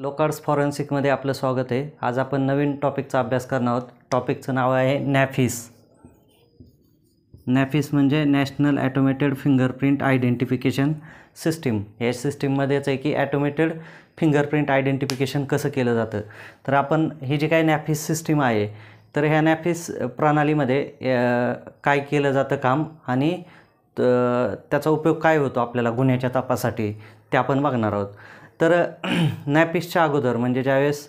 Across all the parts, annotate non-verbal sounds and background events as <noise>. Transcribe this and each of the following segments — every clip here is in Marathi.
लोकार्स फॉरेन्सिकमध्ये आपलं स्वागत आहे आज आपण नवीन टॉपिकचा अभ्यास करणार आहोत टॉपिकचं नाव आहे नॅफिस नॅफिस म्हणजे national automated fingerprint identification system या सिस्टीममध्येच आहे की ॲटोमेटेड फिंगरप्रिंट आयडेंटिफिकेशन कसं केलं जातं तर आपण ही जी काय नॅफिस सिस्टीम आहे तर ह्या नॅफिस प्रणालीमध्ये काय केलं जातं काम आणि त्याचा उपयोग काय होतो आपल्याला गुन्ह्याच्या तपासाठी ते आपण बघणार आहोत तर नॅपिसच्या <clears throat> अगोदर म्हणजे ज्यावेळेस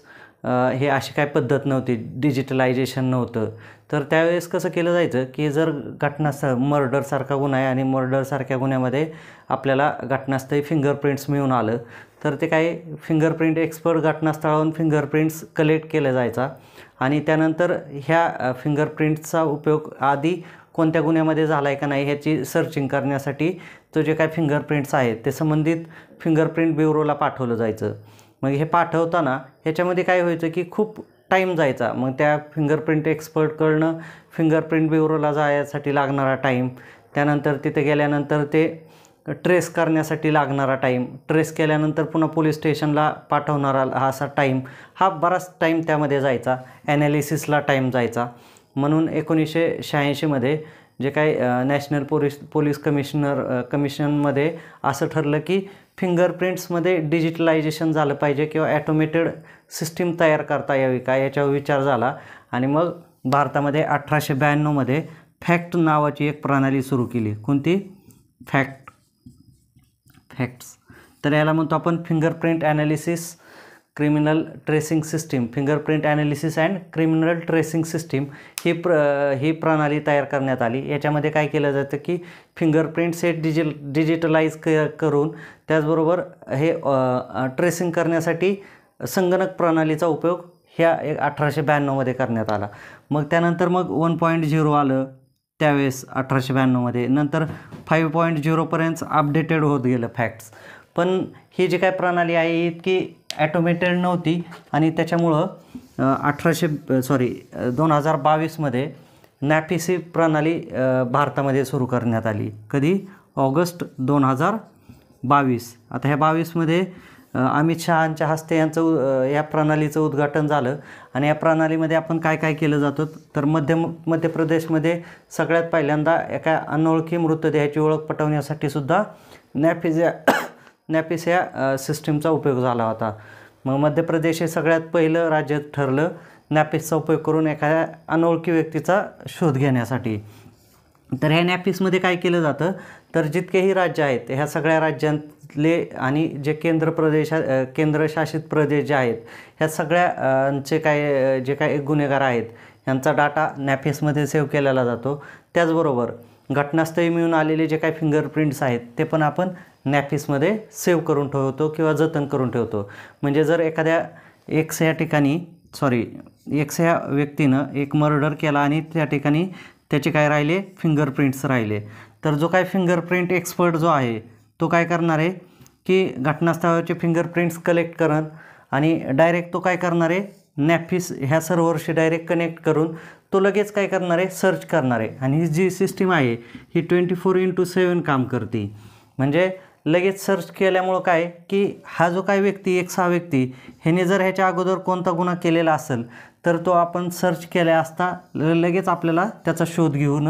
हे अशी काय पद्धत नव्हती डिजिटलायझेशन नव्हतं तर त्यावेळेस कसं केलं जायचं की जर घटनास्थळ मर्डरसारखा गुन्हा आहे आणि मर्डरसारख्या गुन्ह्यामध्ये आपल्याला घटनास्थळी फिंगरप्रिंट्स मिळून आलं तर ते फिंगर फिंगरप्रिंट एक्सपर्ट घटनास्थळावरून फिंगरप्रिंट्स कलेक्ट केला जायचा आणि त्यानंतर ह्या फिंगरप्रिंट्सचा उपयोग आधी कोणत्या गुन्ह्यामध्ये झाला आहे का नाही ह्याची सर्चिंग करण्यासाठी तो जे काय फिंगरप्रिंट्स आहेत ते संबंधित फिंगरप्रिंट ब्युरोला पाठवलं जायचं मग हे पाठवताना ह्याच्यामध्ये काय व्हायचं की खूप टाईम जायचा मग त्या फिंगरप्रिंट एक्सपर्टकडनं फिंगरप्रिंट ब्युरोला जायसाठी लागणारा टाईम त्यानंतर तिथे गेल्यानंतर ते ट्रेस करण्यासाठी लागणारा टाईम ट्रेस केल्यानंतर पुन्हा पोलीस स्टेशनला पाठवणारा हा असा टाईम हा बराच टाईम त्यामध्ये जायचा ॲनालिसिसला टाईम जायचा म्हणून एकोणीसशे शहाऐंशीमध्ये जे काय नॅशनल पोलीस पोलीस कमिशनर कमिशनमध्ये असं ठरलं की फिंगरप्रिंट्समध्ये डिजिटलायझेशन झालं पाहिजे किंवा ॲटोमेटेड सिस्टीम तयार करता यावी का याच्यावर विचार झाला आणि मग भारतामध्ये अठराशे ब्याण्णवमध्ये फॅक्ट नावाची एक प्रणाली सुरू केली कोणती फॅक्ट फॅक्ट्स तर याला म्हणतो आपण fingerprint analysis criminal tracing system fingerprint analysis and criminal tracing system ही प्र ही प्रणाली तयार करण्यात आली याच्यामध्ये काय केलं जातं की फिंगरप्रिंट सेट डिजि डिजिटलाइज क करून त्याचबरोबर हे ट्रेसिंग करण्यासाठी संगणक प्रणालीचा उपयोग ह्या एक अठराशे ब्याण्णवमध्ये करण्यात आला मग त्यानंतर मग वन पॉईंट झिरो आलं त्यावेळेस अठराशे ब्याण्णवमध्ये नंतर फाईव्ह पॉईंट झिरोपर्यंत अपडेटेड होत गेलं फॅक्ट्स पण ही जी काय प्रणाली आहे इतकी ॲटोमेटेड नव्हती आणि त्याच्यामुळं अठराशे सॉरी दोन हजार बावीसमध्ये नॅफिसी प्रणाली भारतामध्ये सुरू करण्यात आली कधी ऑगस्ट दोन हजार बावीस आता ह्या बावीसमध्ये अमित शहाच्या हस्ते यांचं या प्रणालीचं उद्घाटन झालं आणि या प्रणालीमध्ये आपण काय काय केलं जातो तर मध्य मध्य प्रदेशमध्ये सगळ्यात पहिल्यांदा एका अनोळखी मृतदेहाची ओळख पटवण्यासाठी सुद्धा नॅपिस या सिस्टीमचा उपयोग झाला होता मग मध्य प्रदेश हे सगळ्यात पहिलं राज्य ठरलं नॅपिसचा उपयोग करून एखाद्या अनोळखी व्यक्तीचा शोध घेण्यासाठी तर ह्या नॅपिसमध्ये काय केलं जातं तर जितकेही राज्य आहेत ह्या सगळ्या राज्यांतले आणि जे केंद्र प्रदेश केंद्रशासित प्रदेश जे आहेत ह्या सगळ्यांचे काय जे काही गुन्हेगार आहेत ह्यांचा डाटा नॅपिसमध्ये सेव्ह केलेला जातो त्याचबरोबर घटनास्थळी मिळून आलेले जे काही फिंगरप्रिंट्स आहेत ते पण आपण नॅफिसमध्ये सेव्ह करून ठेवतो किंवा जतन करून ठेवतो म्हणजे जर एखाद्या एक्स या ठिकाणी सॉरी एक्स या व्यक्तीनं एक मर्डर केला आणि त्या ठिकाणी त्याचे काय राहिले फिंगरप्रिंट्स राहिले तर जो काय फिंगरप्रिंट एक्सपर्ट जो आहे तो काय करणार आहे की घटनास्थळाचे फिंगरप्रिंट्स कलेक्ट करण आणि डायरेक्ट तो काय करणार आहे नॅफिस ह्या सर्व्हरशी डायरेक्ट कनेक्ट करून तो लगेच काय करणार आहे सर्च करणार आहे आणि ही जी सिस्टीम आहे ही ट्वेंटी फोर इंटू सेवन काम करते म्हणजे लगेच सर्च केल्यामुळं काय की हा जो काय व्यक्ती एक सहा व्यक्ती ह्याने जर ह्याच्या अगोदर कोणता गुन्हा केलेला असेल तर तो आपण सर्च केल्या असता लगेच आपल्याला त्याचा शोध घेऊन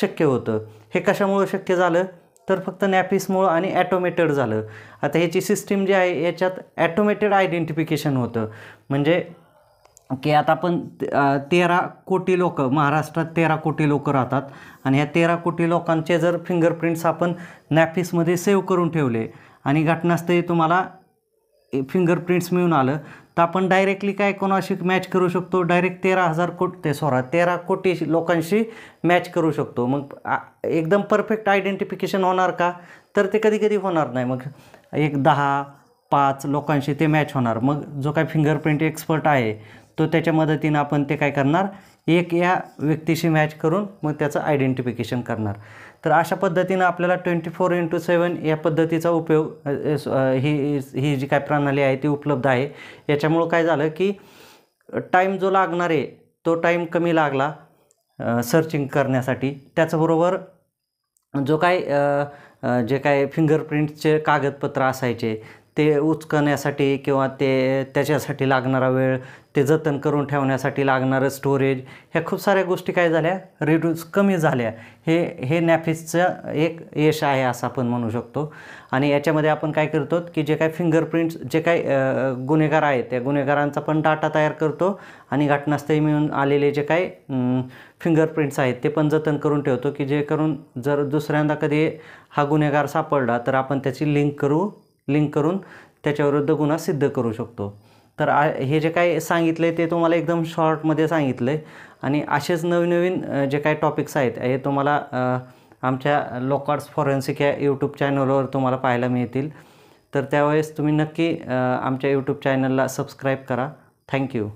शक्य होतं हे कशामुळं शक्य झालं तर फक्त नॅपिसमुळं आणि ॲटोमेटेड झालं आता ह्याची सिस्टीम जी आहे याच्यात ॲटोमेटेड आयडेंटिफिकेशन होतं म्हणजे की आता आपण तेरा कोटी लोक महाराष्ट्रात तेरा कोटी लोक राहतात आणि ह्या तेरा कोटी लोकांचे जर फिंगरप्रिंट्स आपण नॅपिसमध्ये सेव्ह करून ठेवले आणि घटनास्थळी तुम्हाला फिंगरप्रिंट्स मिळून आलं तर आपण डायरेक्टली काय कोणाशी मॅच करू शकतो डायरेक्ट तेरा हजार कोट ते सॉरा तेरा कोटी लोकांशी मॅच करू शकतो मग एकदम परफेक्ट आयडेंटिफिकेशन होणार का तर ते कधी कधी होणार नाही मग एक दहा पाच लोकांशी ते मॅच होणार मग जो काय फिंगरप्रिंट एक्सपर्ट आहे तो त्याच्या मदतीनं आपण ते काय करणार एक या व्यक्तीशी मॅच करून मग त्याचं आयडेंटिफिकेशन करणार तर अशा पद्धतीनं आपल्याला ट्वेंटी फोर इंटू सेवन या पद्धतीचा उपयोग ही ही जी काय प्रणाली आहे ती उपलब्ध आहे याच्यामुळं काय झालं की टाईम जो लागणार आहे तो टाईम कमी लागला सर्चिंग करण्यासाठी त्याचबरोबर जो काय जे काय फिंगरप्रिंटचे कागदपत्र असायचे ते उचकण्यासाठी किंवा ते त्याच्यासाठी लागणारा वेळ ते जतन करून ठेवण्यासाठी लागणारं स्टोरेज ह्या खूप साऱ्या गोष्टी काय झाल्या रिड्यूस कमी झाल्या हे हे नॅफिसचं एक यश आहे असं आपण म्हणू शकतो आणि याच्यामध्ये आपण काय करतो की जे काय फिंगरप्रिंट्स जे काही गुन्हेगार आहेत त्या गुन्हेगारांचा पण डाटा तयार करतो आणि घटनास्थळी मिळून आलेले जे काही फिंगरप्रिंट्स आहेत ते पण जतन करून ठेवतो की जे करून जर दुसऱ्यांदा कधी हा गुन्हेगार सापडला तर आपण त्याची लिंक करू लिंक करून त्याच्याविरुद्ध गुन्हा सिद्ध करू शकतो तर आ हे जे काय सांगितलं आहे ते तुम्हाला एकदम शॉर्टमध्ये सांगितलं आहे आणि असेच नवीन जे काही टॉपिक्स आहेत हे तुम्हाला आमच्या लोकार्ट्स फॉरेन्सिक या यूट्यूब चॅनलवर तुम्हाला पाहायला मिळतील तर त्यावेळेस तुम्ही नक्की आमच्या यूट्यूब चॅनलला सबस्क्राईब करा थँक्यू